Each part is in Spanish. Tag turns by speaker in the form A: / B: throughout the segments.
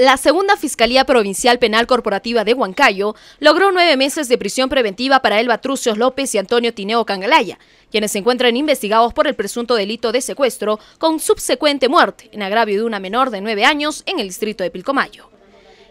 A: La segunda Fiscalía Provincial Penal Corporativa de Huancayo logró nueve meses de prisión preventiva para Elba Trucios López y Antonio Tineo Cangalaya, quienes se encuentran investigados por el presunto delito de secuestro con subsecuente muerte en agravio de una menor de nueve años en el distrito de Pilcomayo.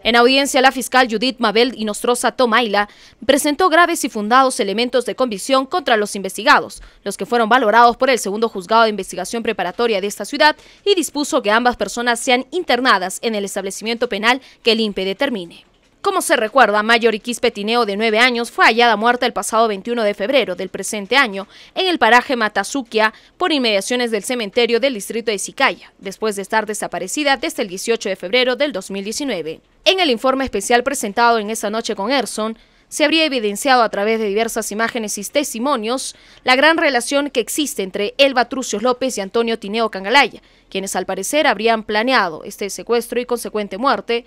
A: En audiencia, la fiscal Judith Mabel y Nostrosa Tomaila presentó graves y fundados elementos de convicción contra los investigados, los que fueron valorados por el segundo juzgado de investigación preparatoria de esta ciudad y dispuso que ambas personas sean internadas en el establecimiento penal que el INPE determine. Como se recuerda, Mayor Petineo, de nueve años, fue hallada muerta el pasado 21 de febrero del presente año en el paraje Matazuquia por inmediaciones del cementerio del distrito de Sicaya, después de estar desaparecida desde el 18 de febrero del 2019. En el informe especial presentado en esa noche con Erson, se habría evidenciado a través de diversas imágenes y testimonios la gran relación que existe entre Elba Trucios López y Antonio Tineo Cangalaya, quienes al parecer habrían planeado este secuestro y consecuente muerte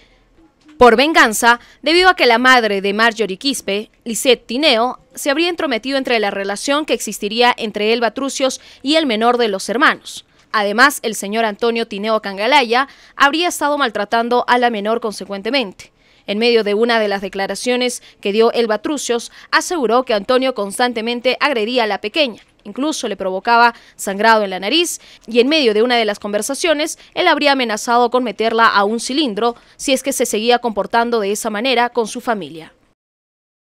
A: por venganza debido a que la madre de Marjorie Quispe, Lisette Tineo, se habría entrometido entre la relación que existiría entre Elba Trucios y el menor de los hermanos. Además, el señor Antonio Tineo Cangalaya habría estado maltratando a la menor consecuentemente. En medio de una de las declaraciones que dio el Batrucios, aseguró que Antonio constantemente agredía a la pequeña, incluso le provocaba sangrado en la nariz, y en medio de una de las conversaciones, él habría amenazado con meterla a un cilindro si es que se seguía comportando de esa manera con su familia.